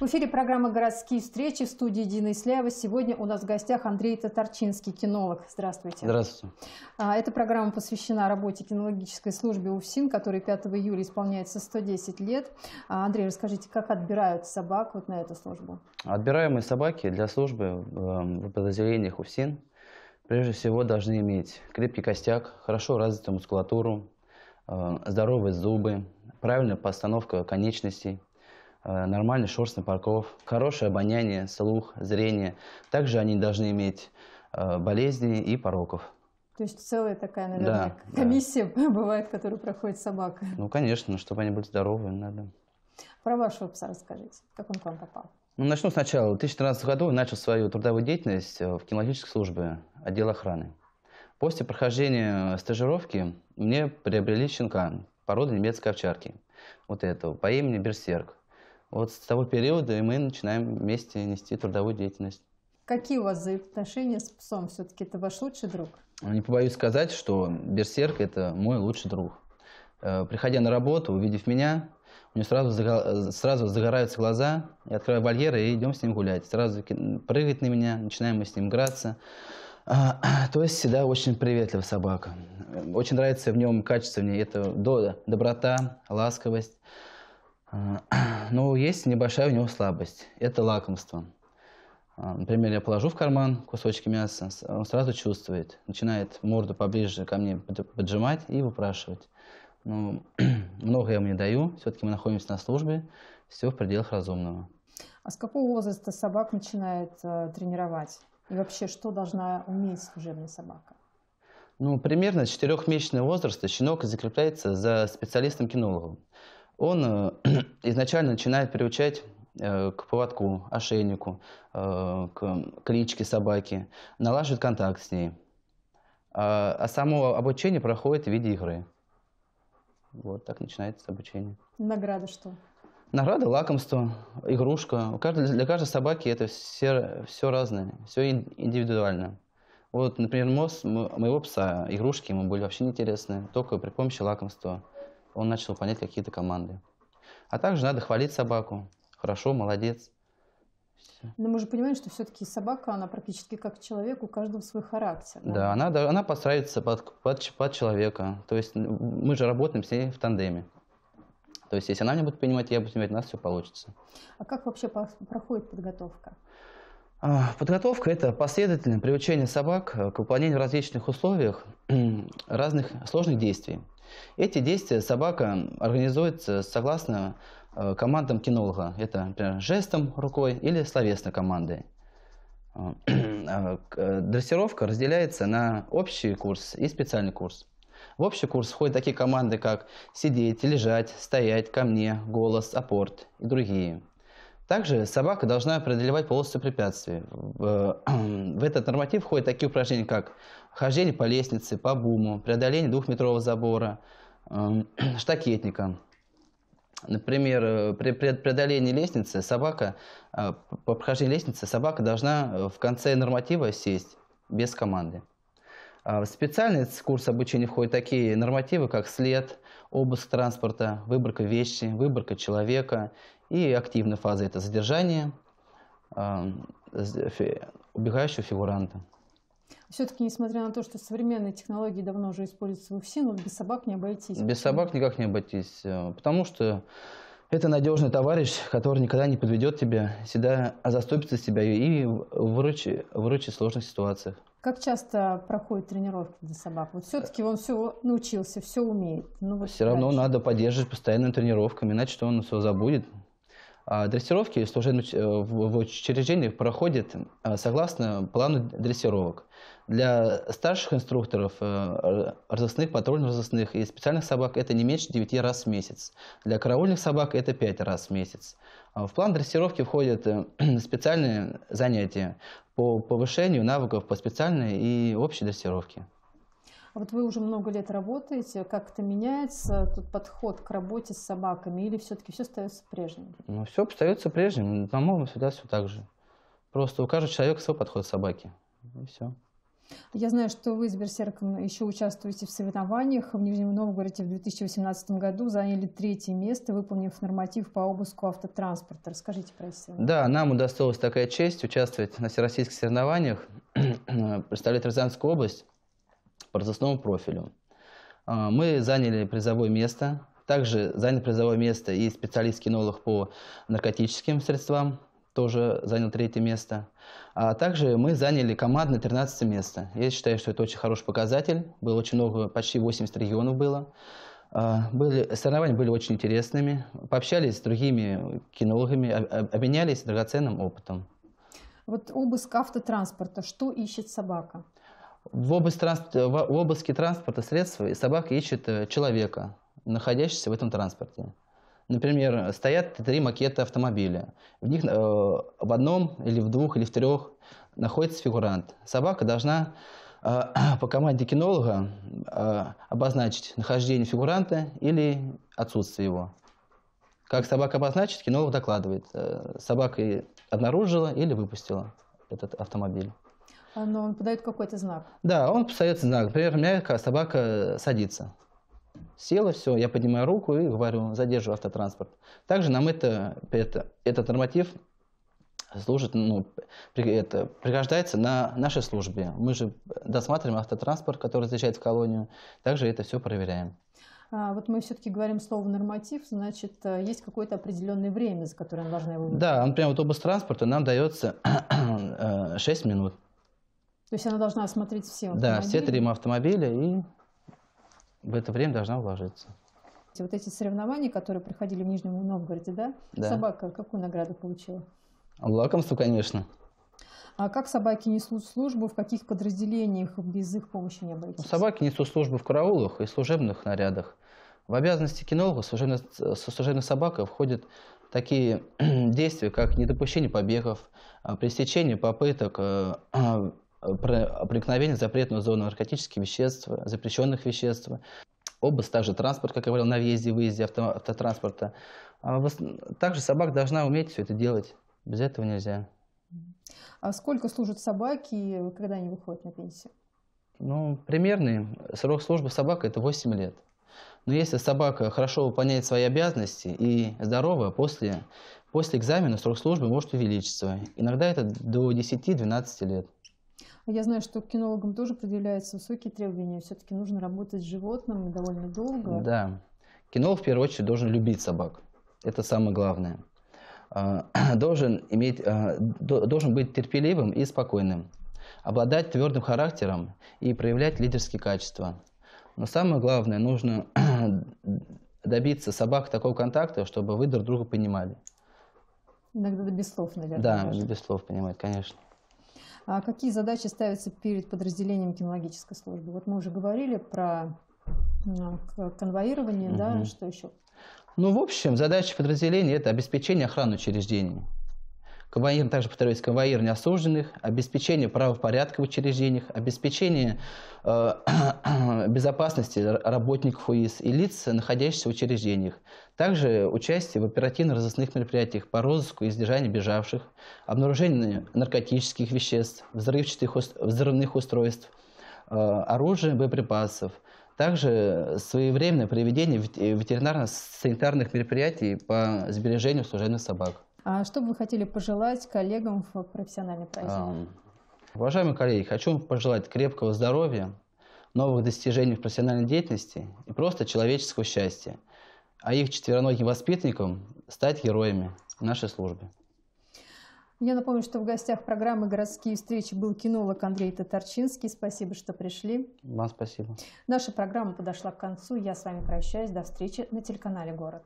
В эфире программа «Городские встречи» в студии Дины Исляева. Сегодня у нас в гостях Андрей Татарчинский, кинолог. Здравствуйте. Здравствуйте. А, эта программа посвящена работе кинологической службы УФСИН, которой 5 июля исполняется 110 лет. А, Андрей, расскажите, как отбирают собак вот на эту службу? Отбираемые собаки для службы эм, в подразделениях УФСИН прежде всего должны иметь крепкий костяк, хорошо развитую мускулатуру, э, здоровые зубы, правильная постановка конечностей – Э, нормальный шерстный парков, хорошее обоняние, слух, зрение. Также они должны иметь э, болезни и пороков. То есть целая такая, наверное, да, комиссия да. бывает, которую проходит собака. Ну, конечно, чтобы они были здоровы, надо. Про вашего пса расскажите, как он к вам попал? Ну, начну сначала. В 2013 году начал свою трудовую деятельность э, в кинологической службе отдела охраны. После прохождения стажировки мне приобрели щенка породы немецкой овчарки. Вот этого, по имени Берсерк. Вот с того периода и мы начинаем вместе нести трудовую деятельность. Какие у вас взаимоотношения с псом? Все-таки это ваш лучший друг? Не побоюсь сказать, что Берсерк – это мой лучший друг. Э, приходя на работу, увидев меня, у него сразу, сразу загораются глаза, я открываю вольер и идем с ним гулять. Сразу прыгает на меня, начинаем мы с ним граться. А, то есть всегда очень приветлива собака. Очень нравится в нем качество, в ней это доброта, ласковость. Но ну, есть небольшая у него слабость. Это лакомство. А, например, я положу в карман кусочки мяса, он сразу чувствует, начинает морду поближе ко мне поджимать и выпрашивать. Но ну, много я ему не даю, все-таки мы находимся на службе, все в пределах разумного. А с какого возраста собак начинает э, тренировать? И вообще, что должна уметь служебная собака? Ну, примерно с четырехмесячного возраста щенок закрепляется за специалистом-кинологом он э, изначально начинает приучать э, к поводку, ошейнику, э, к кличке собаки, налаживает контакт с ней. А, а само обучение проходит в виде игры. Вот так начинается обучение. Награда что? Награда, лакомство, игрушка. Для каждой собаки это все, все разное, все индивидуально. Вот, например, мозг моего пса, игрушки ему были вообще неинтересны, только при помощи лакомства он начал выполнять какие-то команды. А также надо хвалить собаку. Хорошо, молодец. Но ну, мы же понимаем, что все-таки собака, она практически как человек, у каждого свой характер. Да, да она, она подстраивается под, под, под человека. То есть мы же работаем с ней в тандеме. То есть если она меня будет понимать, я буду понимать, у нас все получится. А как вообще проходит подготовка? А, подготовка – это последовательное приучение собак э, к выполнению в различных условиях разных сложных действий. Эти действия собака организует согласно э, командам кинолога. Это, например, жестом рукой или словесной командой. Э, э, дрессировка разделяется на общий курс и специальный курс. В общий курс входят такие команды, как сидеть, лежать, стоять, ко мне, голос, апорт и другие. Также собака должна преодолевать полосы препятствий. Э, в этот норматив входят такие упражнения, как хождение по лестнице, по буму, преодоление двухметрового забора, эм, штакетника. Например, э, при преодолении лестницы собака, э, по прохождению лестницы собака должна в конце норматива сесть без команды. А, в специальный курс обучения входят такие нормативы, как след, обыск транспорта, выборка вещи, выборка человека и активная фаза – это задержание а, убегающего фигуранта. Все-таки, несмотря на то, что современные технологии давно уже используются во все, но без собак не обойтись. Без собак никак не обойтись, э, потому что это надежный товарищ, который никогда не подведет тебя, всегда заступится за тебя и выручит, выручит в сложных ситуациях. Как часто проходит тренировки для собак? Вот все-таки он все научился, все умеет. Ну, вот все дальше. равно надо поддерживать постоянно тренировками, иначе что он все забудет. А дрессировки служебных, э, в учреждениях проходят э, согласно плану дрессировок. Для старших инструкторов, э, разыскных, патрульно-розыскных и специальных собак это не меньше 9 раз в месяц. Для караульных собак это 5 раз в месяц. А в план дрессировки входят специальные занятия, по повышению навыков по специальной и общей дрессировке. А вот вы уже много лет работаете, как это меняется, тот подход к работе с собаками, или все-таки все остается прежним? Ну, все остается прежним, на всегда все так же. Просто у каждого человека свой подход к собаке, и все. Я знаю, что вы с Берсерком еще участвуете в соревнованиях. В Нижнем Новгороде в 2018 году заняли третье место, выполнив норматив по обыску автотранспорта. Расскажите про это. Да, нам удостоилась такая честь участвовать на всероссийских соревнованиях, представлять Рязанскую область по разносному профилю. А, мы заняли призовое место. Также занял призовое место и специалист-кинолог по наркотическим средствам тоже занял третье место. А также мы заняли командное 13 место. Я считаю, что это очень хороший показатель. Было очень много, почти 80 регионов было. А, были, соревнования были очень интересными. Пообщались с другими кинологами, обменялись драгоценным опытом. Вот обыск автотранспорта. Что ищет собака? В, обыск, в обыске транспорта средства собака ищет э, человека, находящегося в этом транспорте. Например, стоят три макета автомобиля. В них э, в одном или в двух или в трех находится фигурант. Собака должна э, по команде кинолога э, обозначить нахождение фигуранта или отсутствие его. Как собака обозначит, кинолог докладывает. Э, собака обнаружила или выпустила этот автомобиль. А, но он подает какой-то знак. Да, он подает знак. Например, у меня собака садится села, все, я поднимаю руку и говорю, задерживаю автотранспорт. Также нам это, это, этот норматив служит, ну, это, пригождается на нашей службе. Мы же досматриваем автотранспорт, который заезжает в колонию, также это все проверяем. А, вот мы все-таки говорим слово норматив, значит, э, есть какое-то определенное время, за которое она должна его выполнить. Да, например, вот обувь транспорта нам дается 6 э, минут. То есть она должна осмотреть все автомобили? Да, все три автомобиля и в это время должна уложиться. Вот эти соревнования, которые проходили в Нижнем Новгороде, да? да. Собака какую награду получила? Лакомство, конечно. А как собаки несут службу, в каких подразделениях без их помощи не обойтись? Ну, собаки несут службу в караулах и служебных нарядах. В обязанности кинолога служебная, служебной собака входят такие действия, как недопущение побегов, а, пресечение попыток а, а, проникновение в запретную зону наркотических веществ, запрещенных веств, обыск также транспорт, как я говорил, на въезде и выезде авто, автотранспорта. А также собака должна уметь все это делать. Без этого нельзя. А сколько служат собаки, когда они выходят на пенсию? Ну, примерный срок службы собака – это 8 лет. Но если собака хорошо выполняет свои обязанности и здоровая, после, после экзамена срок службы может увеличиться. Иногда это до 10-12 лет. Я знаю, что к кинологам тоже предъявляются высокие требования. Все-таки нужно работать с животными довольно долго. Да. Кинолог, в первую очередь, должен любить собак. Это самое главное. А, должен, иметь, а, должен быть терпеливым и спокойным. Обладать твердым характером и проявлять лидерские качества. Но самое главное, нужно добиться собак такого контакта, чтобы вы друг друга понимали. Иногда без слов, наверное. Да, даже. без слов понимать, конечно. А какие задачи ставятся перед подразделением кинологической службы? Вот мы уже говорили про ну, конвоирование, угу. да, что еще? Ну, в общем, задача подразделения – это обеспечение охраны учреждений. Конвоир, также повторюсь, конвоир неосужденных, обеспечение правопорядка в учреждениях, обеспечение э, безопасности работников УИС и лиц, находящихся в учреждениях. Также участие в оперативно-розыскных мероприятиях по розыску и сдержанию бежавших, обнаружение наркотических веществ, взрывчатых, взрывных устройств, э, оружия, боеприпасов – также своевременное проведение э, ветеринарно-санитарных мероприятий по сбережению служебных собак. А что бы вы хотели пожелать коллегам в профессиональной практике? Уважаемые коллеги, хочу вам пожелать крепкого здоровья, новых достижений в профессиональной деятельности и просто человеческого счастья, а их четвероногим воспитанникам стать героями нашей службы. Я напомню, что в гостях программы «Городские встречи» был кинолог Андрей Татарчинский. Спасибо, что пришли. Вам спасибо. Наша программа подошла к концу. Я с вами прощаюсь. До встречи на телеканале «Город».